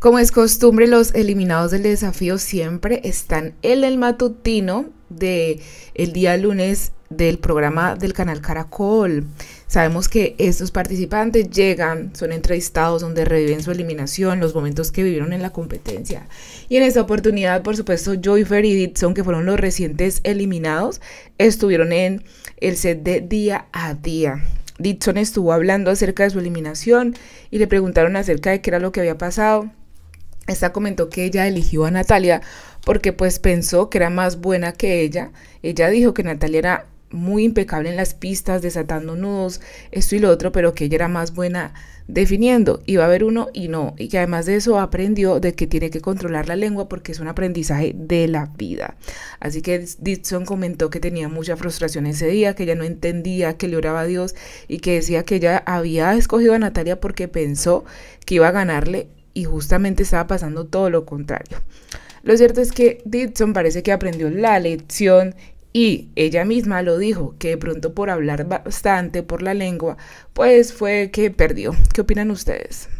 Como es costumbre, los eliminados del desafío siempre están en el matutino del día lunes del programa del canal Caracol. Sabemos que estos participantes llegan, son entrevistados donde reviven su eliminación, los momentos que vivieron en la competencia. Y en esta oportunidad, por supuesto, Joyfer y Ditson, que fueron los recientes eliminados, estuvieron en el set de día a día. Ditson estuvo hablando acerca de su eliminación y le preguntaron acerca de qué era lo que había pasado esta comentó que ella eligió a Natalia porque pues pensó que era más buena que ella. Ella dijo que Natalia era muy impecable en las pistas, desatando nudos, esto y lo otro, pero que ella era más buena definiendo. Iba a haber uno y no. Y que además de eso aprendió de que tiene que controlar la lengua porque es un aprendizaje de la vida. Así que Dixon comentó que tenía mucha frustración ese día, que ella no entendía, que le oraba a Dios y que decía que ella había escogido a Natalia porque pensó que iba a ganarle y justamente estaba pasando todo lo contrario. Lo cierto es que Dixon parece que aprendió la lección y ella misma lo dijo, que de pronto por hablar bastante por la lengua, pues fue que perdió. ¿Qué opinan ustedes?